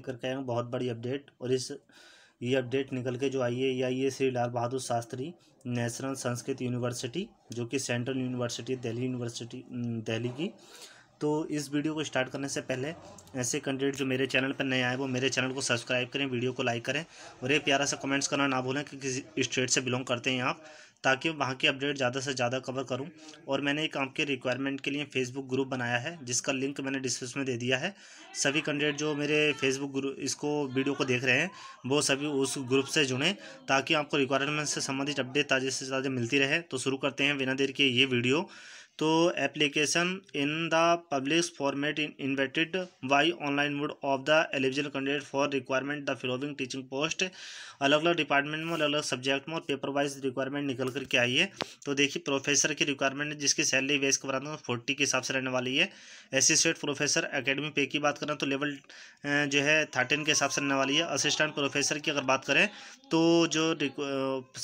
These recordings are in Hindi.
लेकर के आया बहुत बड़ी अपडेट और इस ये अपडेट निकल के जो आई है आई है श्री लाल बहादुर शास्त्री नेशनल संस्कृत यूनिवर्सिटी जो कि central university Delhi university Delhi की तो इस वीडियो को स्टार्ट करने से पहले ऐसे कंटेंट जो मेरे चैनल पर नए आए वो मेरे चैनल को सब्सक्राइब करें वीडियो को लाइक करें और ये प्यारा सा कमेंट्स करना ना भूलें कि किस स्टेट से बिलोंग करते हैं आप ताकि वहाँ की अपडेट ज़्यादा से ज़्यादा कवर करूँ और मैंने एक आपके रिक्वायरमेंट के लिए फेसबुक ग्रुप बनाया है जिसका लिंक मैंने डिस्क्रिप्शन में दे दिया है सभी कैंडिडेट जो मेरे फेसबुक ग्रुप इसको वीडियो को देख रहे हैं वो सभी उस ग्रुप से जुड़ें ताकि आपको रिक्वायरमेंट से संबंधित अपडेट ताज़े से ताज़े मिलती रहे तो शुरू करते हैं बिना देर के ये वीडियो तो application in the public format in invited by online mode of the eligible candidate for requirement the following teaching post अलग अलग डिपार्टमेंट में अलग अलग सब्जेक्ट में और पेपर वाइज रिक्वायरमेंट निकल करके आई है तो देखिए प्रोफेसर की रिक्वायरमेंट जिसकी सैलरी बेस की बात फोर्टी के हिसाब से रहने वाली है असिस्टेंट प्रोफेसर अकेडमी पे की बात करें तो लेवल जो है थर्टीन के हिसाब से रहने वाली है असिस्टेंट प्रोफेसर की अगर बात करें तो जो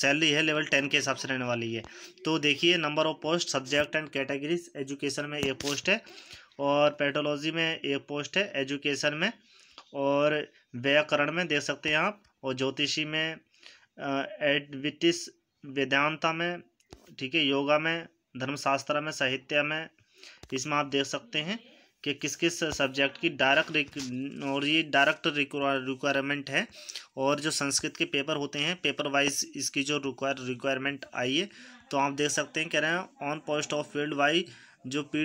सैलरी है लेवल टेन के हिसाब से रहने वाली है तो देखिए number of post subject and categories education में एक पोस्ट है और पेटोलॉजी में एक पोस्ट है एजुकेशन में और व्याकरण में देख सकते हैं आप और ज्योतिषी में एडविटिस वेदांता में ठीक है योगा में धर्मशास्त्र में साहित्य में इसमें आप देख सकते हैं कि किस किस सब्जेक्ट की डायरेक्ट और ये डायरेक्ट रिक्वायरमेंट है और जो संस्कृत के पेपर होते हैं पेपर वाइज इसकी जो रिक्वायरमेंट आई है तो आप देख सकते हैं कह रहे हैं on post of field Y जो पी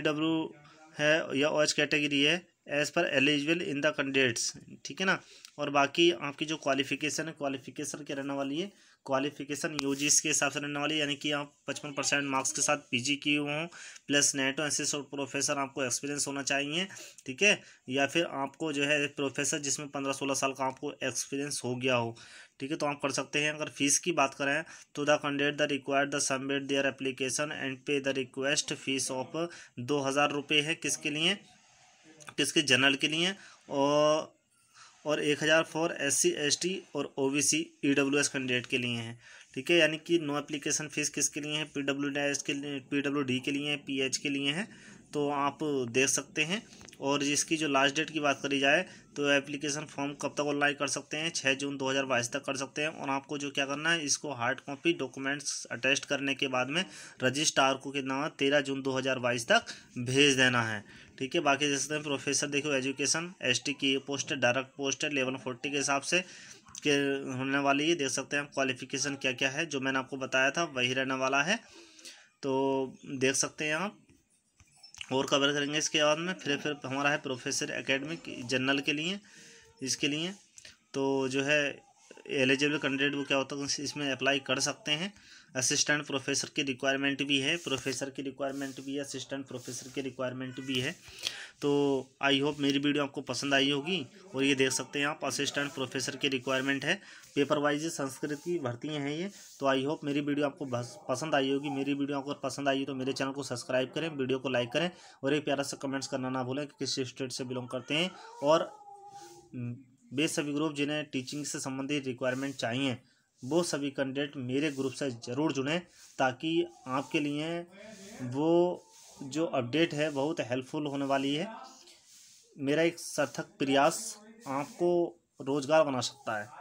है या ओज OH कैटेगरी है एज पर एलिजिबल इन द कैंडिडेट्स ठीक है ना और बाकी आपकी जो क्वालिफिकेशन है क्वालिफिकेशन क्या रहने वाली है क्वालिफिकेशन जी के हिसाब से रहने वाली यानी कि आप पचपन परसेंट मार्क्स के साथ पीजी किए हों प्लस नेटो एसिस और प्रोफेसर आपको एक्सपीरियंस होना चाहिए ठीक है या फिर आपको जो है प्रोफेसर जिसमें पंद्रह सोलह साल का आपको एक्सपीरियंस हो गया हो ठीक है तो आप कर सकते हैं अगर फीस की बात करें तो the candidate the required the submit their application and pay the request fees of दो हज़ार रुपये है किसके लिए किसके जनरल के लिए और और एक हज़ार for S C S T और O B C E W S candidate के लिए हैं ठीक है यानी कि नो एप्लीकेशन फ़ीस किसके लिए है पी डब्ल्यू एस के लिए पी डब्ल्यू डी के लिए हैं पी एच के लिए हैं तो आप देख सकते हैं और इसकी जो लास्ट डेट की बात करी जाए तो एप्लीकेशन फॉर्म कब तक ऑनलाइन कर सकते हैं छः जून 2022 तक कर सकते हैं और आपको जो क्या करना है इसको हार्ड कॉपी डॉक्यूमेंट्स अटेस्ट करने के बाद में रजिस्ट्रार को कितना तेरह जून 2022 तक भेज देना है ठीक है बाकी जैसे प्रोफेसर देखो एजुकेशन एस की पोस्ट है डायरेक्ट पोस्ट है लेवन फोर्टी के हिसाब से के होने वाली है देख सकते हैं क्वालिफिकेशन क्या क्या है जो मैंने आपको बताया था वही रहने वाला है तो देख सकते हैं आप और कवर करेंगे इसके बाद में फिर फिर हमारा है प्रोफेसर एकेडमिक जनरल के लिए इसके लिए तो जो है एलिजिबल कैंडिडेट वो क्या होता है तो इसमें अप्लाई कर सकते हैं असिस्टेंट प्रोफेसर की रिक्वायरमेंट भी है प्रोफेसर की रिक्वायरमेंट भी है असिस्टेंट प्रोफेसर की रिक्वायरमेंट भी है तो आई होप मेरी वीडियो आपको पसंद आई होगी और ये देख सकते हैं आप असिस्टेंट प्रोफेसर की रिक्वायरमेंट है पेपर वाइज संस्कृत की भर्ती हैं ये तो आई होप मेरी वीडियो आपको पसंद आई होगी मेरी वीडियो आपको पसंद आई तो मेरे चैनल को सब्सक्राइब करें वीडियो को लाइक करें और एक प्यारा सा कमेंट्स करना ना भूलें कि किस स्टेट से बिलोंग करते हैं और हम्म, वे सभी ग्रुप जिन्हें टीचिंग से संबंधित रिक्वायरमेंट चाहिए वो सभी कैंडिडेट मेरे ग्रुप से ज़रूर जुड़ें ताकि आपके लिए वो जो अपडेट है बहुत हेल्पफुल होने वाली है मेरा एक सार्थक प्रयास आपको रोज़गार बना सकता है